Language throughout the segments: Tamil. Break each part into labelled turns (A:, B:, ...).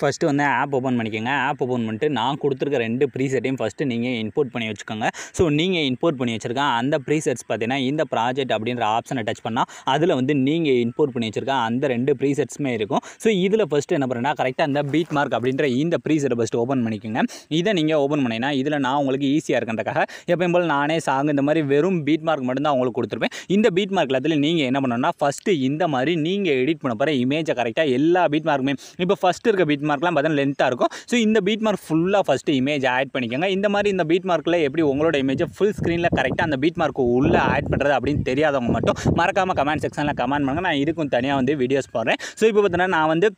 A: ஃபஸ்ட்டு வந்து ஆப் ஓப்பன் பண்ணிக்கோங்க ஆப் ஓப்பன் பண்ணிட்டு நான் கொடுத்துருக்க ரெண்டு ப்ரீசெட்டையும் ஃபஸ்ட்டு நீங்கள் இம்போர்ட் பண்ணி வச்சுக்கோங்க ஸோ நீங்கள் இம்போர்ட் பண்ணி வச்சுருக்க அந்த ப்ரீசெட்ஸ் பார்த்தீங்கன்னா இந்த ப்ராஜெக்ட் அப்படின்ற ஆப்ஷனை டச் பண்ணால் அதில் வந்து நீங்கள் இம்போர்ட் பண்ணி வச்சுருக்க அந்த ரெண்டு ப்ரீசெட்ஸுமே இருக்கும் ஸோ இதில் ஃபஸ்ட்டு என்ன பண்ணுறேன்னா கரெக்டாக அந்த பீட் மார்க் அப்படின்ற இந்த ப்ரீசெட் ஃபஸ்ட்டு ஓப்பன் பண்ணிக்கோங்க இதை நீங்கள் ஓப்பன் பண்ணிங்கன்னா இதில் நான் உங்களுக்கு ஈஸியாக இருக்கிறதுக்காக எப்பயும் போல் நானே சாங் இந்த மாதிரி வெறும் பீட் மார்க் மட்டும்தான் உங்களுக்கு கொடுத்துருப்பேன் இந்த பீட் மார்க் எல்லாத்துலையும் நீங்கள் என்ன பண்ணணும்னா ஃபஸ்ட்டு இந்த மாதிரி நீங்கள் எடிட் பண்ண போகிற இமேஜை கரெக்டாக எல்லா பீட் மார்க்குமே இப்போ ஃபஸ்ட்டு இருக்க பீட் மார்க்லாம் பார்த்தீங்கன்னா லென்த்தாக இருக்கும் ஸோ இந்த பீட் மார்க் ஃபுல்லாக ஃபஸ்ட்டு இமேஜ் ஆட் பண்ணிக்கோங்க இந்த மாதிரி இந்த பீட் மார்க்கில் எப்படி உங்களோட இமேஜை ஃபுல் ஸ்க்ரீனில் கரெக்டாக அந்த பீட் மார்க்கு உள்ளே ஆட் பண்ணுறது அப்படின்னு தெரியாதவங்க மட்டும் மறக்காமல் கமெண்ட் செக்ஷனில் கமெண்ட் பண்ணுங்கள் நான் இதுக்கும் தனியாக வந்து வீடியோஸ் போடுறேன் ஸோ இப்போ பார்த்தீங்கன்னா நான் வந்து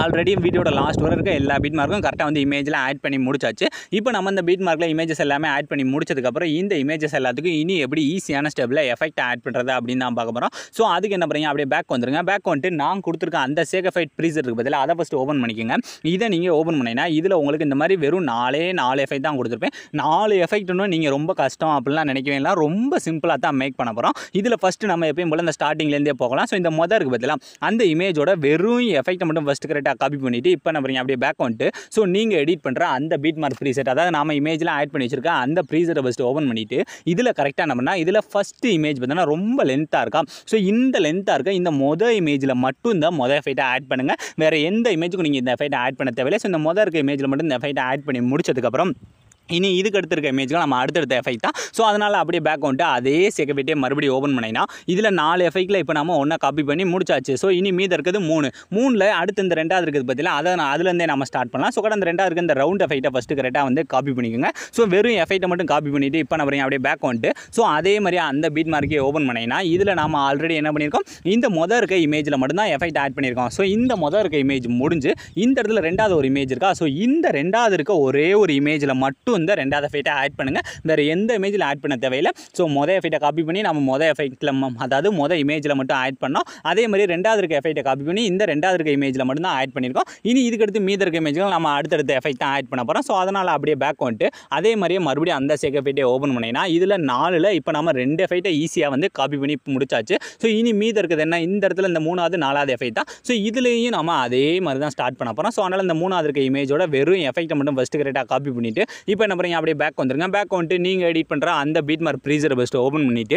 A: ஆல்ரெடி வீடியோட லாஸ்ட் வரை இருக்க எல்லா பீட் மார்க்கும் கரெக்டாக வந்து இமேஜில் ஆட் பண்ணி முடிச்சாச்சு இப்போ நம்ம இந்த பீட் மார்க்கில் இமேஜஸ் எல்லாமே ஆட் பண்ணி முடிச்சதுக்கப்புறம் இந்த இமேஜஸ் எல்லாத்துக்கும் இனி எப்படி ஈஸியான ஸ்டெப்பில் எஃபெக்ட் ஆட் பண்ணுறது அப்படின்னு நான் பார்க்க போகிறோம் ஸோ அதுக்கு என்ன பண்ணுறீங்க அப்படியே பேக் வந்துருங்க பேக் வந்துட்டு நான் கொடுத்துருக்க அந்த சேகஃபைட் ப்ரீஸ் இருக்கு பதிலாக அதை ஃபஸ்ட்டு ஓப்பன் பண்ணிக்கோங்க இதை நீங்கள் ஓப்பன் பண்ணிங்கன்னா இதில் உங்களுக்கு இந்த மாதிரி வெறும் நாலே நாலு எஃபெக்ட் தான் கொடுத்துருப்பேன் நாலு எஃபெக்ட்னு நீங்கள் ரொம்ப கஷ்டம் அப்படிலாம் நினைக்கவே ரொம்ப சிம்பிளாக தான் மேக் பண்ண போகிறோம் இதில் ஃபஸ்ட்டு நம்ம எப்பயும் போல் இந்த ஸ்டார்டிங்லேருந்தே போகலாம் ஸோ இந்த மொதல் இருக்கு பதிலாக அந்த இமேஜோட வெறும் எஃபெக்ட் மட்டும் ஃபஸ்ட்டு கரெக்டாக காப்பி பண்ணிவிட்டு இப்போ நம்ம அப்படியே பேக் வந்துட்டு ஸோ நீங்கள் எடிட் பண்ணுற அந்த பீட் மார்க் ப்ரீசெட் அதாவது நம்ம இமேஜ்லாம் ஆட் பண்ணி வச்சிருக்கேன் அந்த ப்ரீசெட்டை ஃபஸ்ட்டு ஓப்பன் பண்ணிவிட்டு இதில் கரெக்டாக நம்மனா இதில் ஃபஸ்ட்டு இமேஜ் பார்த்தோன்னா ரொம்ப லென்த்தாக இருக்கா ஸோ இந்த லென்த்தாக இருக்க இந்த மொதல் இமேஜில் மட்டும் இந்த மொதல் ஃபைட்டை ஆட் பண்ணுங்கள் வேறு எந்த இமேஜுக்கும் நீங்கள் இந்த ஃபைட்டை ஆட் பண்ண தேவையில்லை ஸோ இந்த மொதல் இருக்க இமேஜில் மட்டும் இந்த ஃபைட்டை ஆட் பண்ணி முடிச்சதுக்கப்புறம் இனி இதுக்கு அடுத்திருக்க இமேஜ்கள் நம்ம அடுத்தடுத்த எஃபெக்ட் தான் ஸோ அதனால் அப்படியே பேக் வந்துட்டு அதே செகப்பிட்டே மறுபடியும் ஓப்பன் பண்ணினா இதில் நாலு எஃபெக்டில் இப்போ நம்ம ஒன்றா காப்பி பண்ணி முடிச்சாச்சு ஸோ இனி மீது இருக்கிறது மூணு மூணில் அடுத்து இந்த ரெண்டாவது இருக்குது பார்த்தீங்கன்னா அதை நான் அதுலேருந்தே நம்ம ஸ்டார்ட் பண்ணலாம் ஸோ கடந்த ரெண்டாவது இருக்குது இந்த ரவுண்ட் எஃபெக்ட்டை ஃபஸ்ட்டு கரெக்டாக வந்து காப்பி பண்ணிக்கோங்க ஸோ வெறும் எஃபெக்ட்டை மட்டும் காப்பி பண்ணிவிட்டு இப்போ நம்ம அப்படியே பேக் வந்துட்டு ஸோ அதே மாதிரி அந்த பீட் மார்க்கே ஓப்பன் பண்ணினா இதில் நம்ம ஆல்ரெடி என்ன பண்ணியிருக்கோம் இந்த மொதல் இருக்க இமேஜில் மட்டும்தான் எஃபெக்ட் ஆட் பண்ணியிருக்கோம் ஸோ இந்த மொதல் இருக்க இமேஜ் முடிஞ்சு இந்த இடத்துல ரெண்டாவது ஒரு இமேஜ் இருக்கா ஸோ இந்த ரெண்டாவது இருக்க ஒரே ஒரு இமேஜில் மட்டும் மட்டும் இந்த ரெண்டாவது எஃபெக்ட்டை ஆட் பண்ணுங்கள் வேறு எந்த இமேஜில் ஆட் பண்ண தேவையில்லை ஸோ மொதல் எஃபெக்ட்டை காப்பி பண்ணி நம்ம மொதல் எஃபெக்ட்டில் அதாவது மொதல் இமேஜில் மட்டும் ஆட் பண்ணோம் அதே மாதிரி ரெண்டாவது இருக்க எஃபெக்டை காப்பி பண்ணி இந்த ரெண்டாவது இருக்க இமேஜில் மட்டும்தான் ஆட் பண்ணியிருக்கோம் இனி இதுக்கடுத்து மீத இருக்க இமேஜ்கள் நம்ம அடுத்தடுத்த எஃபெக்ட் தான் ஆட் பண்ண போகிறோம் ஸோ அதனால் அப்படியே பேக் வந்துட்டு அதே மாதிரியே மறுபடியும் அந்த சேக் எஃபெக்டே ஓப்பன் பண்ணிங்கன்னா இதில் நாலில் இப்போ நம்ம ரெண்டு எஃபெக்ட்டை ஈஸியாக வந்து காப்பி பண்ணி முடிச்சாச்சு ஸோ இனி மீத இருக்கிறது என்ன இந்த இடத்துல இந்த மூணாவது நாலாவது எஃபெக்ட் தான் ஸோ இதுலேயும் நம்ம அதே மாதிரி தான் ஸ்டார்ட் பண்ண போகிறோம் ஸோ அதனால் இந்த மூணாவது இருக்க இமேஜோட வெறும் எஃபெக்ட்டை மட்டும் ஃபஸ்ட்டு கரெக்டாக காப்பி பண்ணிவிட்டு இப்போ இப்போ என்ன பண்ணுறீங்க அப்படியே பேக் வந்துருங்க பேக் வந்துட்டு நீங்கள் எடிட் பண்ணுற அந்த beat mark preset best open பண்ணிவிட்டு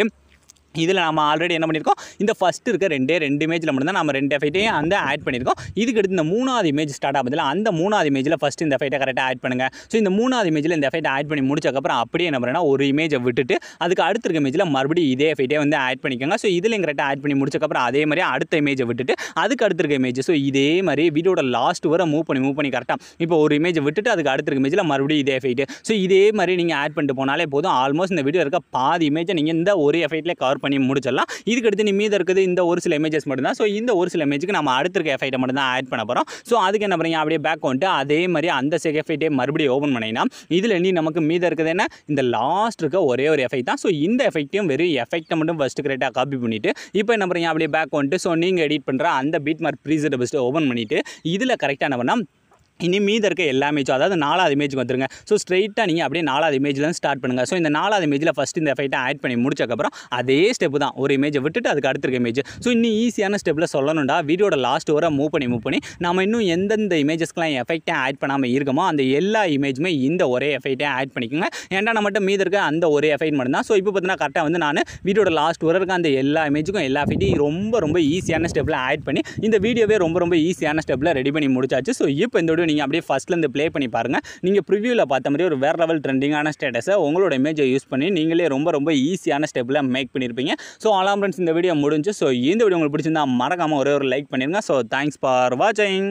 A: இதில் நம்ம ஆல்ரெடி என்ன பண்ணியிருக்கோம் இந்த ஃபஸ்ட்டு இருக்க ரெண்டே ரெண்டு இமேஜில் மட்டும்தான் நம்ம ரெண்டு ஃபைட்டையும் அந்த ஆட் பண்ணியிருக்கோம் இதுக்கு எடுத்து இந்த மூணாவது இமேஜ் ஸ்டார்ட் ஆகுதுல அந்த மூணாவது இமேஜில் ஃபஸ்ட் இந்த ஃபைட்டை கரெக்டாக ஆட் பண்ணுங்கள் ஸோ இந்த மூணாவது இமேஜில் இந்த ஃபைட்டை ஆட் பண்ணி முடிச்சக்கப்புறம் அப்படியே என்ன பண்ணுறா ஒரு இமேஜை விட்டுட்டு அதுக்கு அடுத்த இருக்க இமேஜில் மறுபடியும் இதே ஃபைட்டே வந்து ஆட் பண்ணிக்கோங்க ஸோ இதில் கரெக்டாக ஆட் பண்ணி முடிச்சக்கப்புறம் அதே மாதிரி அடுத்த இமேஜை விட்டுட்டு அதுக்கு அடுத்த இருக்க இமேஜ் ஸோ இதே மாதிரி வீடியோட லாஸ்ட் வர மூவ் பண்ணி மூவ் பண்ணி கரெக்டாக இப்போ ஒரு இமேஜை விட்டுட்டு அதுக்கு அடுத்த இருக்க இமேஜில் மறுபடியும் இதே எஃபைட்டு ஸோ இதே மாதிரி நீங்கள் ஆட் பண்ணிட்டு போனாலே போதும் ஆல்மோஸ்ட் இந்த வீடியோ இருக்க பாதி இமேஜை நீங்கள் இந்த ஒரு ஃபைட்டில் கவர் பண்ணி முடிச்சிடலாம் இதுக்கடுத்து நீ மீது இருக்குது இந்த ஒரு சில இமேஜஸ் மட்டும்தான் ஸோ இந்த ஒரு சில இமேஜுக்கு நம்ம அடுத்திருக்க எஃபெக்ட்டை மட்டும் தான் ஆட் பண்ண போகிறோம் ஸோ அதுக்கு என்ன பண்ணுறீங்க அப்படியே பேக் வந்துட்டு அதே மாதிரி அந்த செக் எஃபெக்ட்டே மறுபடியும் ஓப்பன் பண்ணிங்கன்னா இதில் நீ நமக்கு மீதம் இருக்குது என்ன இந்த லாஸ்ட் இருக்க ஒரே ஒரு எஃபெக்ட் தான் ஸோ இந்த எஃபெக்ட்டையும் வெறும் எஃபெக்ட்டை மட்டும் ஃபஸ்ட்டு கிரேட்டாக காப்பி பண்ணிவிட்டு இப்போ என்ன பண்ணுறீங்க அப்படியே பேக் வந்துட்டு ஸோ நீங்கள் எடிட் பண்ணுற அந்த beat mark preset first open பண்ணிவிட்டு இதில் கரெக்டாக என்ன பண்ணால் இனி மீத இருக்க எல்லா இமேஜும் அதாவது நாலாவது இமேஜுக்கு வந்துருங்க ஸோ ஸ்ட்ரெயிட்டாக நீங்கள் அப்படியே நாலாவது இமேஜ்லேருந்து ஸ்டார்ட் பண்ணுங்கள் ஸோ இந்த நாலாவது இமேஜில் ஃபஸ்ட் இந்த ஃபைட்டை ஆட் பண்ணி முடிச்சக்கப்புறம் அதே ஸ்டெப் தான் ஒரு இமேஜை விட்டுட்டு அதுக்கு அடுத்திருக்க இமேஜ் ஸோ இன்னும் ஈஸியான ஸ்டெப்பில் சொல்லணும்டா வீடியோட லாஸ்ட் வர மூவ் பண்ணி மூவ் பண்ணி நம்ம இன்னும் எந்தெந்த இமேஜஸ்க்கெலாம் எஃபெக்டே ஆட் பண்ணாமல் இருக்கமோ அந்த எல்லா இமேஜுமே இந்த ஒரே எஃபெக்டே ஆட் பண்ணிக்கோங்க ஏன்டா மட்டும் மீது இருக்க அந்த ஒரே எஃபெக்ட் மட்டும்தான் ஸோ இப்போ பார்த்தீங்கன்னா கரெக்டாக வந்து நான் வீடியோட லாஸ்ட் வர இருக்க அந்த எல்லா இமேஜுக்கும் எல்லா ஃபைட்டையும் ரொம்ப ரொம்ப ஈஸியான ஸ்டெப்பில் ஆட் பண்ணி இந்த வீடியோவே ரொம்ப ரொம்ப ஈஸியான ஸ்டெப்பில் ரெடி பண்ணி முடிச்சாச்சு ஸோ இப்போ இந்த ப்ரிவியூ நீங்கள் அப்படியே ஃபஸ்ட்லேருந்து ப்ளே பண்ணி பாருங்கள் நீங்கள் ப்ரிவியூவில் பார்த்த மாதிரி ஒரு வேறு லெவல் ட்ரெண்டிங்கான ஸ்டேட்டஸை உங்களோட இமேஜை யூஸ் பண்ணி நீங்களே ரொம்ப ரொம்ப ஈஸியான ஸ்டெப்பில் மேக் பண்ணியிருப்பீங்க ஸோ அலாம் ஃப்ரெண்ட்ஸ் இந்த வீடியோ முடிஞ்சு ஸோ இந்த வீடியோ உங்களுக்கு பிடிச்சிருந்தா மறக்காமல் ஒரே ஒரு லைக் பண்ணிடுங்க ஸோ தேங்க்ஸ் ஃபார் வாட்சிங்